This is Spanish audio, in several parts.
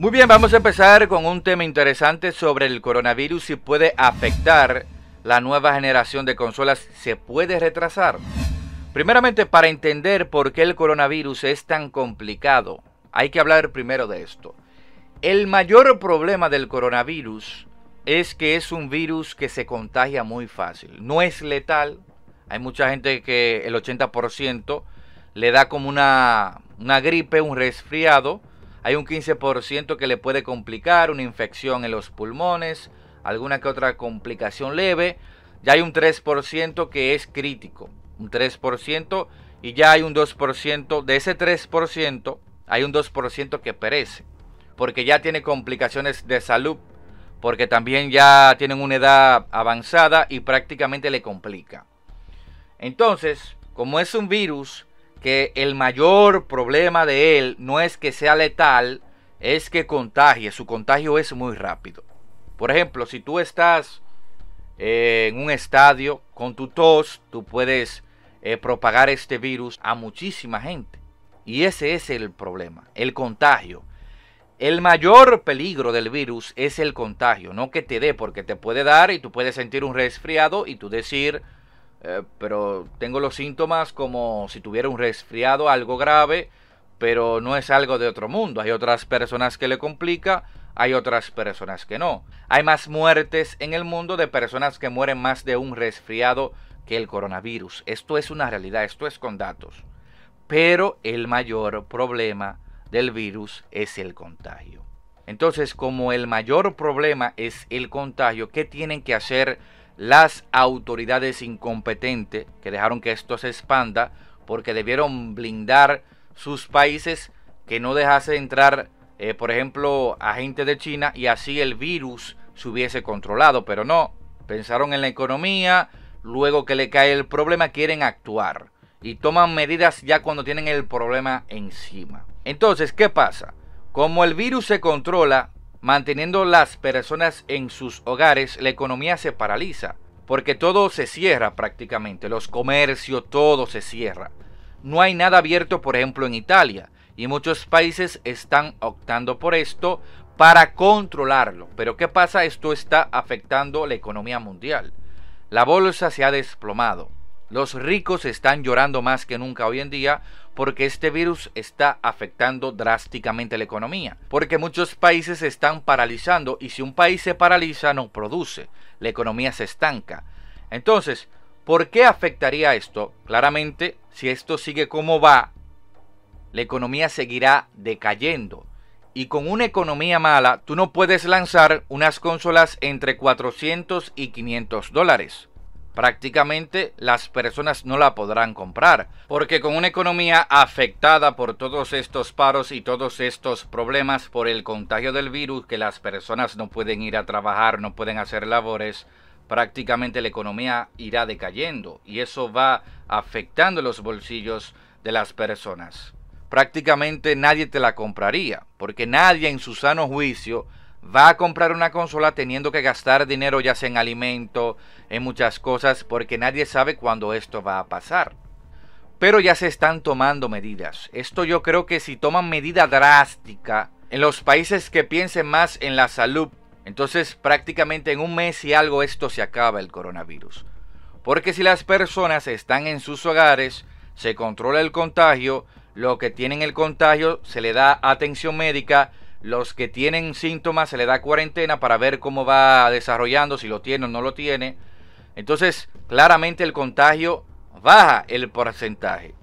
Muy bien, vamos a empezar con un tema interesante sobre el coronavirus, si puede afectar la nueva generación de consolas, se puede retrasar. Primeramente, para entender por qué el coronavirus es tan complicado, hay que hablar primero de esto. El mayor problema del coronavirus es que es un virus que se contagia muy fácil. No es letal. Hay mucha gente que el 80% le da como una, una gripe, un resfriado hay un 15% que le puede complicar una infección en los pulmones, alguna que otra complicación leve. Ya hay un 3% que es crítico, un 3%, y ya hay un 2%, de ese 3%, hay un 2% que perece, porque ya tiene complicaciones de salud, porque también ya tienen una edad avanzada y prácticamente le complica. Entonces, como es un virus, que el mayor problema de él no es que sea letal, es que contagie. Su contagio es muy rápido. Por ejemplo, si tú estás eh, en un estadio con tu tos, tú puedes eh, propagar este virus a muchísima gente. Y ese es el problema, el contagio. El mayor peligro del virus es el contagio, no que te dé, porque te puede dar y tú puedes sentir un resfriado y tú decir, eh, pero tengo los síntomas como si tuviera un resfriado, algo grave, pero no es algo de otro mundo. Hay otras personas que le complica, hay otras personas que no. Hay más muertes en el mundo de personas que mueren más de un resfriado que el coronavirus. Esto es una realidad, esto es con datos. Pero el mayor problema del virus es el contagio. Entonces, como el mayor problema es el contagio, ¿qué tienen que hacer las autoridades incompetentes que dejaron que esto se expanda porque debieron blindar sus países que no dejase entrar, eh, por ejemplo, a gente de China y así el virus se hubiese controlado, pero no, pensaron en la economía, luego que le cae el problema quieren actuar y toman medidas ya cuando tienen el problema encima. Entonces, ¿qué pasa? Como el virus se controla, Manteniendo las personas en sus hogares, la economía se paraliza, porque todo se cierra prácticamente, los comercios, todo se cierra. No hay nada abierto, por ejemplo, en Italia, y muchos países están optando por esto para controlarlo. Pero ¿qué pasa? Esto está afectando la economía mundial. La bolsa se ha desplomado. Los ricos están llorando más que nunca hoy en día porque este virus está afectando drásticamente la economía, porque muchos países se están paralizando y si un país se paraliza no produce, la economía se estanca. Entonces, ¿por qué afectaría esto? Claramente, si esto sigue como va, la economía seguirá decayendo. Y con una economía mala, tú no puedes lanzar unas consolas entre 400 y 500 dólares prácticamente las personas no la podrán comprar, porque con una economía afectada por todos estos paros y todos estos problemas por el contagio del virus, que las personas no pueden ir a trabajar, no pueden hacer labores, prácticamente la economía irá decayendo y eso va afectando los bolsillos de las personas. Prácticamente nadie te la compraría, porque nadie en su sano juicio va a comprar una consola teniendo que gastar dinero ya sea en alimento, en muchas cosas, porque nadie sabe cuándo esto va a pasar. Pero ya se están tomando medidas. Esto yo creo que si toman medida drástica en los países que piensen más en la salud, entonces prácticamente en un mes y algo esto se acaba el coronavirus. Porque si las personas están en sus hogares, se controla el contagio, lo que tienen el contagio se le da atención médica los que tienen síntomas se le da cuarentena para ver cómo va desarrollando, si lo tiene o no lo tiene. Entonces, claramente el contagio baja el porcentaje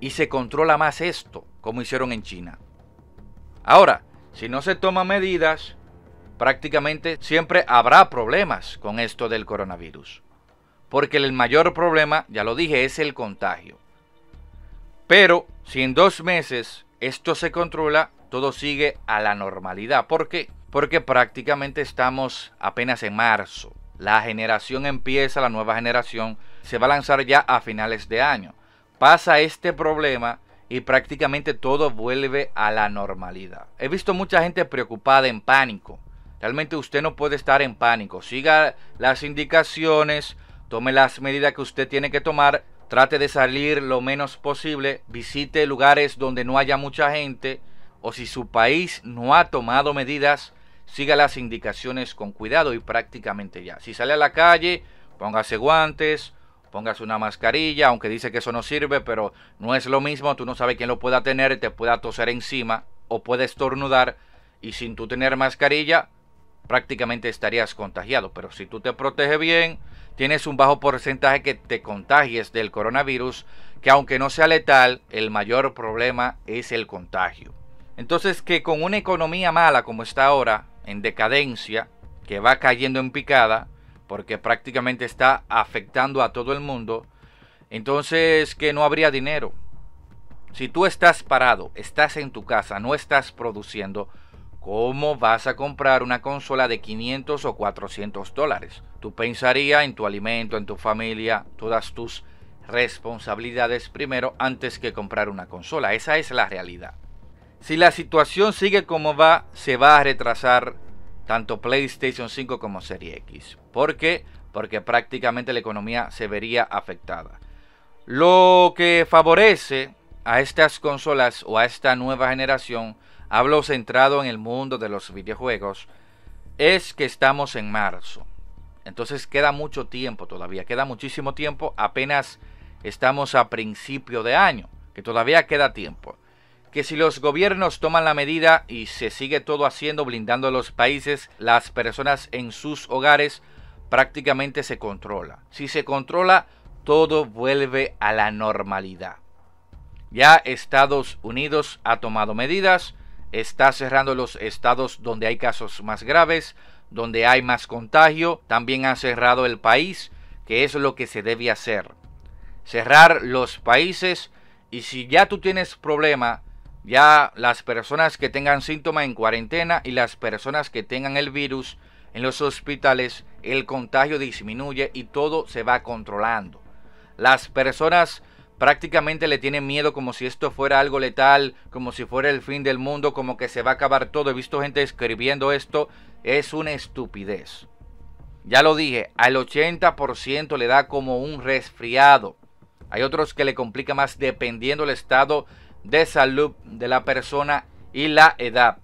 y se controla más esto, como hicieron en China. Ahora, si no se toman medidas, prácticamente siempre habrá problemas con esto del coronavirus. Porque el mayor problema, ya lo dije, es el contagio. Pero si en dos meses esto se controla, todo sigue a la normalidad. ¿Por qué? Porque prácticamente estamos apenas en marzo. La generación empieza, la nueva generación se va a lanzar ya a finales de año. Pasa este problema y prácticamente todo vuelve a la normalidad. He visto mucha gente preocupada, en pánico. Realmente usted no puede estar en pánico. Siga las indicaciones, tome las medidas que usted tiene que tomar, trate de salir lo menos posible, visite lugares donde no haya mucha gente, o si su país no ha tomado medidas, siga las indicaciones con cuidado y prácticamente ya. Si sale a la calle, póngase guantes, póngase una mascarilla, aunque dice que eso no sirve, pero no es lo mismo, tú no sabes quién lo pueda tener, te pueda toser encima o puede estornudar y sin tú tener mascarilla prácticamente estarías contagiado, pero si tú te proteges bien, tienes un bajo porcentaje que te contagies del coronavirus, que aunque no sea letal, el mayor problema es el contagio. Entonces que con una economía mala como está ahora, en decadencia, que va cayendo en picada, porque prácticamente está afectando a todo el mundo, entonces que no habría dinero. Si tú estás parado, estás en tu casa, no estás produciendo, ¿cómo vas a comprar una consola de 500 o 400 dólares? Tú pensaría en tu alimento, en tu familia, todas tus responsabilidades primero antes que comprar una consola. Esa es la realidad. Si la situación sigue como va, se va a retrasar tanto PlayStation 5 como Serie X. ¿Por qué? Porque prácticamente la economía se vería afectada. Lo que favorece a estas consolas o a esta nueva generación, hablo centrado en el mundo de los videojuegos, es que estamos en marzo. Entonces queda mucho tiempo todavía, queda muchísimo tiempo, apenas estamos a principio de año, que todavía queda tiempo que si los gobiernos toman la medida y se sigue todo haciendo blindando a los países, las personas en sus hogares prácticamente se controla. Si se controla, todo vuelve a la normalidad. Ya Estados Unidos ha tomado medidas, está cerrando los estados donde hay casos más graves, donde hay más contagio, también ha cerrado el país, que es lo que se debe hacer. Cerrar los países y si ya tú tienes problema, ya las personas que tengan síntomas en cuarentena y las personas que tengan el virus en los hospitales, el contagio disminuye y todo se va controlando. Las personas prácticamente le tienen miedo como si esto fuera algo letal, como si fuera el fin del mundo, como que se va a acabar todo. He visto gente escribiendo esto, es una estupidez. Ya lo dije, al 80% le da como un resfriado. Hay otros que le complica más dependiendo del estado de salud de la persona y la edad.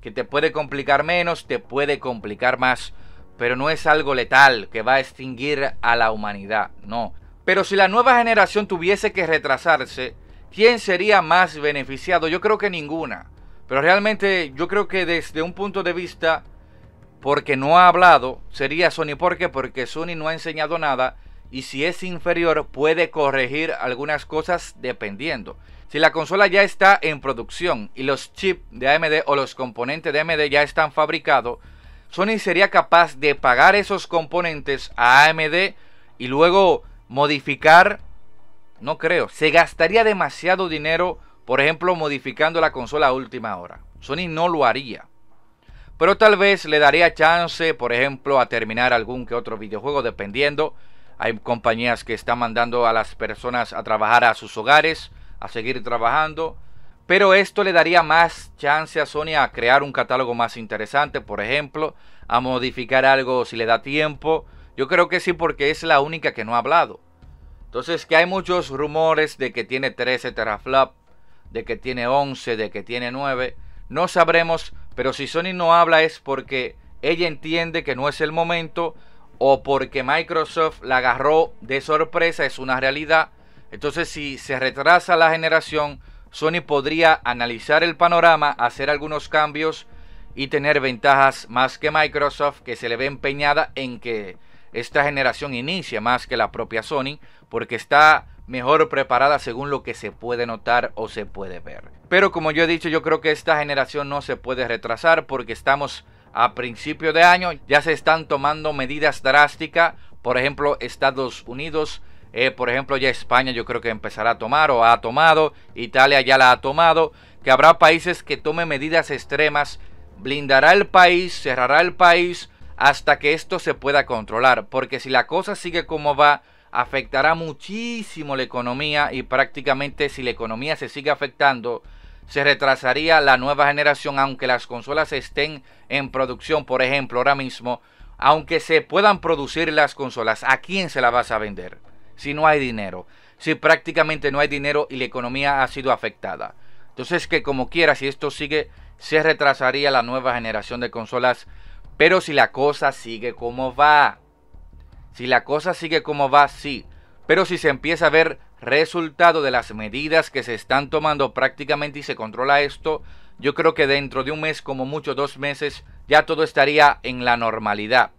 Que te puede complicar menos, te puede complicar más, pero no es algo letal que va a extinguir a la humanidad, no. Pero si la nueva generación tuviese que retrasarse, ¿quién sería más beneficiado? Yo creo que ninguna. Pero realmente yo creo que desde un punto de vista, porque no ha hablado, sería Sony. ¿Por qué? Porque Sony no ha enseñado nada y si es inferior puede corregir algunas cosas dependiendo. Si la consola ya está en producción y los chips de AMD o los componentes de AMD ya están fabricados, Sony sería capaz de pagar esos componentes a AMD y luego modificar, no creo, se gastaría demasiado dinero, por ejemplo, modificando la consola a última hora. Sony no lo haría. Pero tal vez le daría chance, por ejemplo, a terminar algún que otro videojuego, dependiendo. Hay compañías que están mandando a las personas a trabajar a sus hogares a seguir trabajando. Pero esto le daría más chance a Sony a crear un catálogo más interesante, por ejemplo, a modificar algo si le da tiempo. Yo creo que sí porque es la única que no ha hablado. Entonces que hay muchos rumores de que tiene 13 teraflop, de que tiene 11, de que tiene 9. No sabremos, pero si Sony no habla es porque ella entiende que no es el momento o porque Microsoft la agarró de sorpresa, es una realidad entonces, si se retrasa la generación, Sony podría analizar el panorama, hacer algunos cambios y tener ventajas más que Microsoft, que se le ve empeñada en que esta generación inicie más que la propia Sony, porque está mejor preparada según lo que se puede notar o se puede ver. Pero como yo he dicho, yo creo que esta generación no se puede retrasar porque estamos a principio de año, ya se están tomando medidas drásticas, por ejemplo, Estados Unidos eh, por ejemplo, ya España yo creo que empezará a tomar o ha tomado, Italia ya la ha tomado, que habrá países que tomen medidas extremas, blindará el país, cerrará el país hasta que esto se pueda controlar, porque si la cosa sigue como va, afectará muchísimo la economía y prácticamente si la economía se sigue afectando, se retrasaría la nueva generación, aunque las consolas estén en producción, por ejemplo, ahora mismo, aunque se puedan producir las consolas, ¿a quién se las vas a vender? si no hay dinero? Si prácticamente no hay dinero y la economía ha sido afectada. Entonces que como quiera, si esto sigue, se retrasaría la nueva generación de consolas. Pero si la cosa sigue como va. Si la cosa sigue como va, sí. Pero si se empieza a ver resultado de las medidas que se están tomando prácticamente y se controla esto, yo creo que dentro de un mes, como mucho dos meses, ya todo estaría en la normalidad.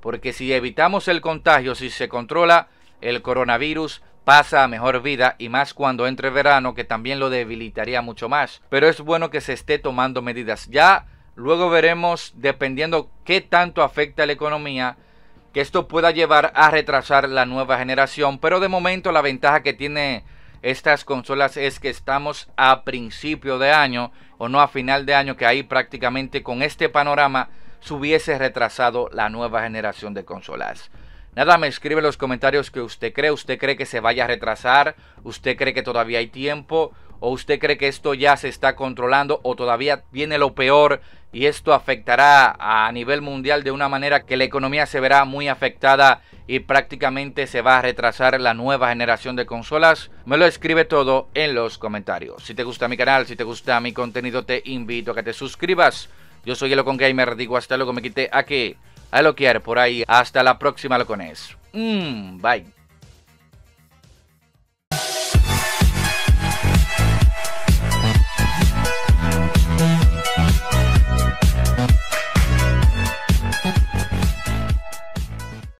Porque si evitamos el contagio, si se controla, el coronavirus pasa a mejor vida y más cuando entre verano que también lo debilitaría mucho más. Pero es bueno que se esté tomando medidas. Ya luego veremos, dependiendo qué tanto afecta a la economía, que esto pueda llevar a retrasar la nueva generación. Pero de momento la ventaja que tiene estas consolas es que estamos a principio de año o no a final de año que ahí prácticamente con este panorama se hubiese retrasado la nueva generación de consolas. Nada, me escribe en los comentarios que usted cree. ¿Usted cree que se vaya a retrasar? ¿Usted cree que todavía hay tiempo? ¿O usted cree que esto ya se está controlando? ¿O todavía viene lo peor y esto afectará a nivel mundial de una manera que la economía se verá muy afectada y prácticamente se va a retrasar la nueva generación de consolas? Me lo escribe todo en los comentarios. Si te gusta mi canal, si te gusta mi contenido, te invito a que te suscribas. Yo soy Elo con Gamer, digo hasta luego, me quité aquí. A lo quiere por ahí. Hasta la próxima, locones. Mmm, bye.